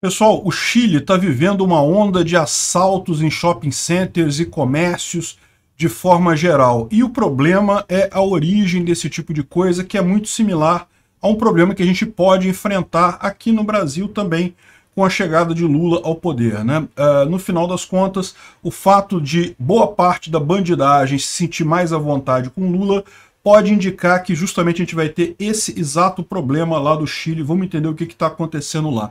Pessoal, o Chile está vivendo uma onda de assaltos em shopping centers e comércios de forma geral. E o problema é a origem desse tipo de coisa, que é muito similar a um problema que a gente pode enfrentar aqui no Brasil também com a chegada de Lula ao poder. Né? Uh, no final das contas, o fato de boa parte da bandidagem se sentir mais à vontade com Lula pode indicar que justamente a gente vai ter esse exato problema lá do Chile. Vamos entender o que está acontecendo lá.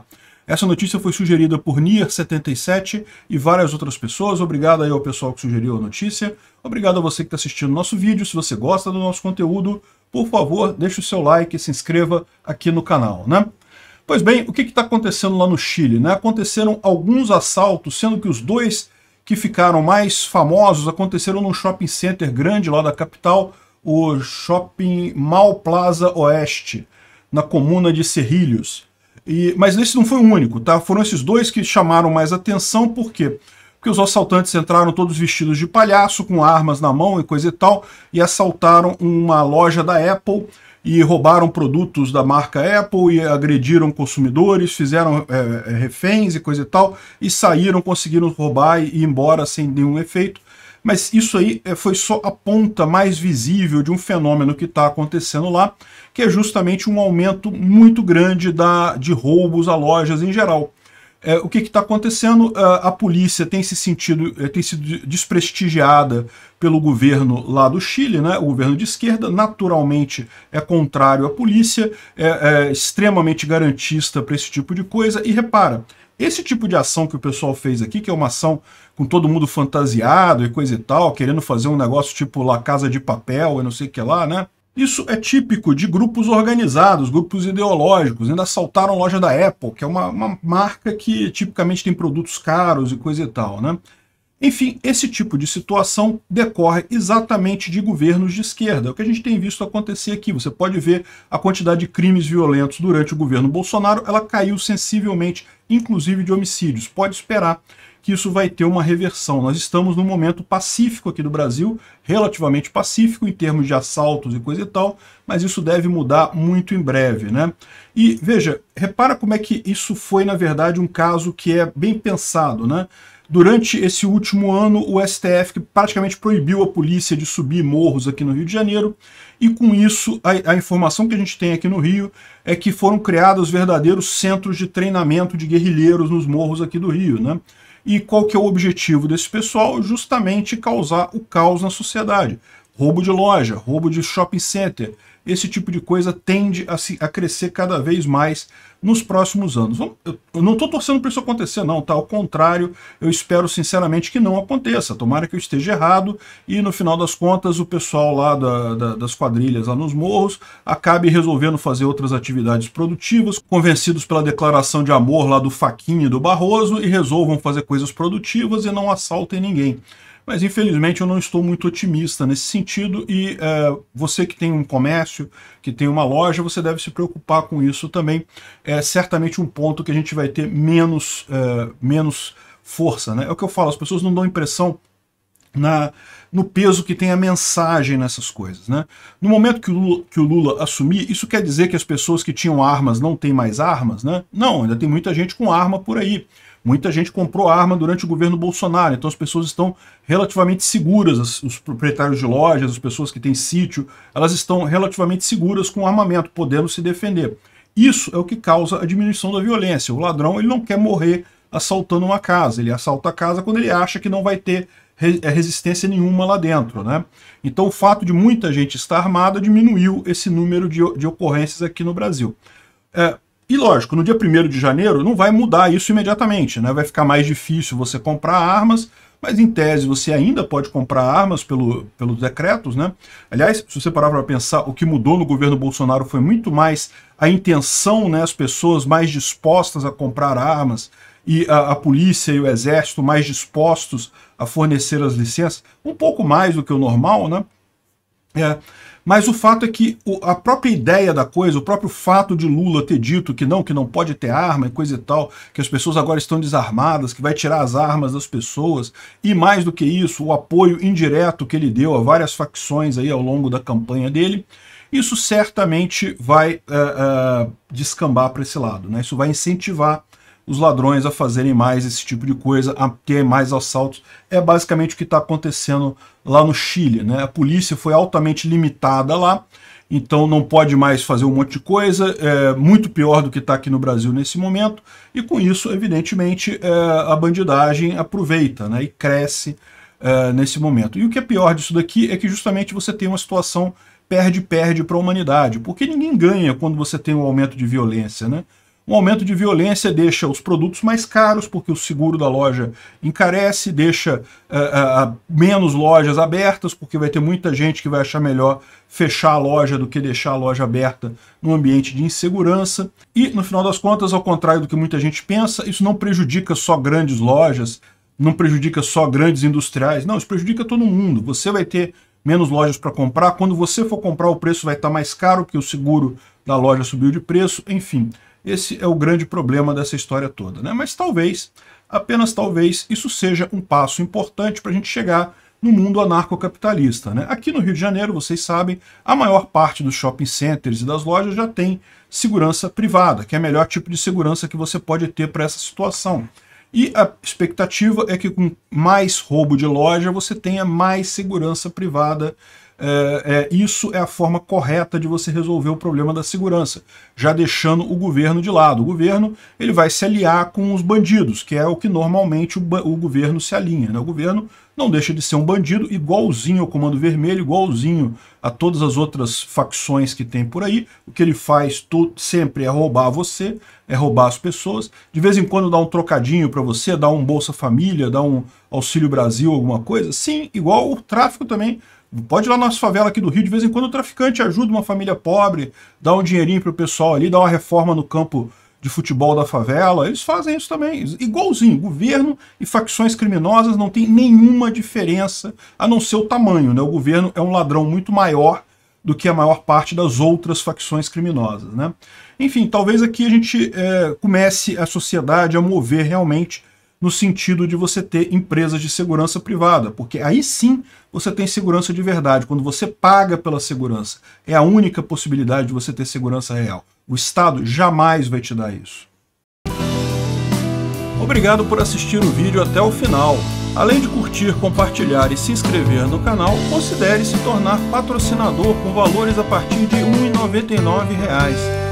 Essa notícia foi sugerida por Nier77 e várias outras pessoas. Obrigado aí ao pessoal que sugeriu a notícia. Obrigado a você que está assistindo nosso vídeo. Se você gosta do nosso conteúdo, por favor, deixe o seu like e se inscreva aqui no canal, né? Pois bem, o que está acontecendo lá no Chile? Né? Aconteceram alguns assaltos, sendo que os dois que ficaram mais famosos aconteceram num shopping center grande lá da capital, o Shopping Mal Plaza Oeste, na comuna de Cerrilhos. E, mas esse não foi o único, tá? Foram esses dois que chamaram mais atenção, por quê? Porque os assaltantes entraram todos vestidos de palhaço, com armas na mão e coisa e tal, e assaltaram uma loja da Apple e roubaram produtos da marca Apple e agrediram consumidores, fizeram é, é reféns e coisa e tal, e saíram, conseguiram roubar e ir embora sem nenhum efeito mas isso aí eh, foi só a ponta mais visível de um fenômeno que está acontecendo lá, que é justamente um aumento muito grande da, de roubos a lojas em geral é, o que está acontecendo? A, é, a, polícia tem se sentido, é, tem sido desprestigiada pelo governo lá do Chile, né? o governo de esquerda, naturalmente é contrário à polícia, é, é extremamente garantista para esse tipo de coisa. E repara, esse tipo de ação que o pessoal fez aqui, que é uma ação com todo mundo fantasiado e coisa e tal, querendo fazer um negócio tipo La Casa de Papel e não sei o que lá, né? Isso é típico de grupos organizados, grupos ideológicos. Ainda assaltaram a loja da Apple, que é uma, uma marca que tipicamente tem produtos caros e coisa e tal, né? Enfim, esse tipo de situação decorre exatamente de governos de esquerda. É o que a gente tem visto acontecer aqui. Você pode ver a quantidade de crimes violentos durante o governo Bolsonaro, ela caiu sensivelmente, inclusive de homicídios. Pode esperar que isso vai ter uma reversão. Nós estamos num momento pacífico aqui do Brasil, relativamente pacífico em termos de assaltos e coisa e tal, mas isso deve mudar muito em breve. Né? E veja, repara como é que isso foi, na verdade, um caso que é bem pensado. Né? Durante esse último ano, o STF praticamente proibiu a polícia de subir morros aqui no Rio de Janeiro, e com isso, a, a, informação que a gente tem aqui no Rio é que foram criados verdadeiros centros de treinamento de guerrilheiros nos morros aqui do Rio. Né? E qual que é o objetivo desse pessoal? Justamente causar o caos na sociedade. Roubo de loja, roubo de shopping center, esse tipo de coisa tende a, se, a crescer cada vez mais nos próximos anos. Vamos, eu, eu não estou torcendo para isso acontecer, não, tá? Ao contrário, eu espero sinceramente que não aconteça. Tomara que eu esteja errado e no final das contas o pessoal lá da, da, das quadrilhas lá nos morros acabe resolvendo fazer outras atividades produtivas, convencidos pela declaração de amor lá do Faquinha e do Barroso e resolvam fazer coisas produtivas e não assaltem ninguém. Mas infelizmente eu não estou muito otimista nesse sentido e é, você que tem um comércio, que tem uma loja, você deve se preocupar com isso também. É certamente um ponto que a gente vai ter menos, é, menos força. Né? É o que eu falo, as pessoas não dão impressão na, no peso que tem a mensagem nessas coisas. Né? No momento que o, Lula, que o Lula assumir, isso quer dizer que as pessoas que tinham armas não têm mais armas? Né? Não, ainda tem muita gente com arma por aí. Muita gente comprou arma durante o governo Bolsonaro, então as pessoas estão relativamente seguras, as, os proprietários de lojas, as pessoas que têm sítio, elas estão relativamente seguras com armamento, podendo se defender. Isso é o que causa a diminuição da violência. O ladrão ele não quer morrer assaltando uma casa, ele assalta a casa quando ele acha que não vai ter é, resistência nenhuma lá dentro. Né? Então o fato de muita gente estar armada diminuiu esse número de, de ocorrências aqui no Brasil. É, e lógico, no dia 1 de janeiro não vai mudar isso imediatamente, né? vai ficar mais difícil você comprar armas, mas em tese você ainda pode comprar armas pelo, pelos decretos, né? Aliás, se você parar para pensar, o que mudou no governo Bolsonaro foi muito mais a intenção, né? As pessoas mais dispostas a comprar armas e a, a polícia e o exército mais dispostos a fornecer as licenças, um pouco mais do que o normal, né? É, mas o fato é que a própria ideia da coisa, o próprio fato de Lula ter dito que não, que não pode ter arma e coisa e tal, que as pessoas agora estão desarmadas, que vai tirar as armas das pessoas, e mais do que isso, o apoio indireto que ele deu a várias facções aí ao longo da campanha dele, isso certamente vai uh, uh, descambar para esse lado, né? isso vai incentivar os ladrões a fazerem mais esse tipo de coisa, a ter mais assaltos. É basicamente o que está acontecendo lá no Chile. Né? A polícia foi altamente limitada lá, então não pode mais fazer um monte de coisa, é muito pior do que está aqui no Brasil nesse momento, e com isso, evidentemente, é, a bandidagem aproveita né? e cresce é, nesse momento. E o que é pior disso daqui é que justamente você tem uma situação perde-perde para a humanidade, porque ninguém ganha quando você tem um aumento de violência, né? Um aumento de violência deixa os produtos mais caros, porque o seguro da loja encarece, deixa uh, uh, menos lojas abertas, porque vai ter muita gente que vai achar melhor fechar a loja do que deixar a loja aberta num ambiente de insegurança. E, no final das contas, ao contrário do que muita gente pensa, isso não prejudica só grandes lojas, não prejudica só grandes industriais, não, isso prejudica todo mundo. Você vai ter menos lojas para comprar, quando você for comprar o preço vai estar tá mais caro, porque o seguro da loja subiu de preço, enfim. Esse é o grande problema dessa história toda. Né? Mas talvez, apenas talvez, isso seja um passo importante para a gente chegar no mundo anarcocapitalista. Né? Aqui no Rio de Janeiro, vocês sabem, a maior parte dos shopping centers e das lojas já tem segurança privada, que é o melhor tipo de segurança que você pode ter para essa situação. E a expectativa é que com mais roubo de loja você tenha mais segurança privada é, é, isso é a forma correta de você resolver o problema da segurança, já deixando o governo de lado. O governo ele vai se aliar com os bandidos, que é o que normalmente o, o governo se alinha. Né? O governo não deixa de ser um bandido, igualzinho ao Comando Vermelho, igualzinho a todas as outras facções que tem por aí. O que ele faz sempre é roubar você, é roubar as pessoas. De vez em quando dá um trocadinho para você, dá um Bolsa Família, dá um Auxílio Brasil, alguma coisa. Sim, igual o tráfico também Pode ir lá na nossa favela aqui do Rio, de vez em quando o traficante ajuda uma família pobre, dá um dinheirinho pro pessoal ali, dá uma reforma no campo de futebol da favela, eles fazem isso também, igualzinho, governo e facções criminosas não tem nenhuma diferença, a não ser o tamanho, né? o governo é um ladrão muito maior do que a maior parte das outras facções criminosas. Né? Enfim, talvez aqui a gente é, comece a sociedade a mover realmente no sentido de você ter empresas de segurança privada, porque aí sim você tem segurança de verdade, quando você paga pela segurança. É a única possibilidade de você ter segurança real. O Estado jamais vai te dar isso. Obrigado por assistir o vídeo até o final. Além de curtir, compartilhar e se inscrever no canal, considere se tornar patrocinador com valores a partir de R$ 1,99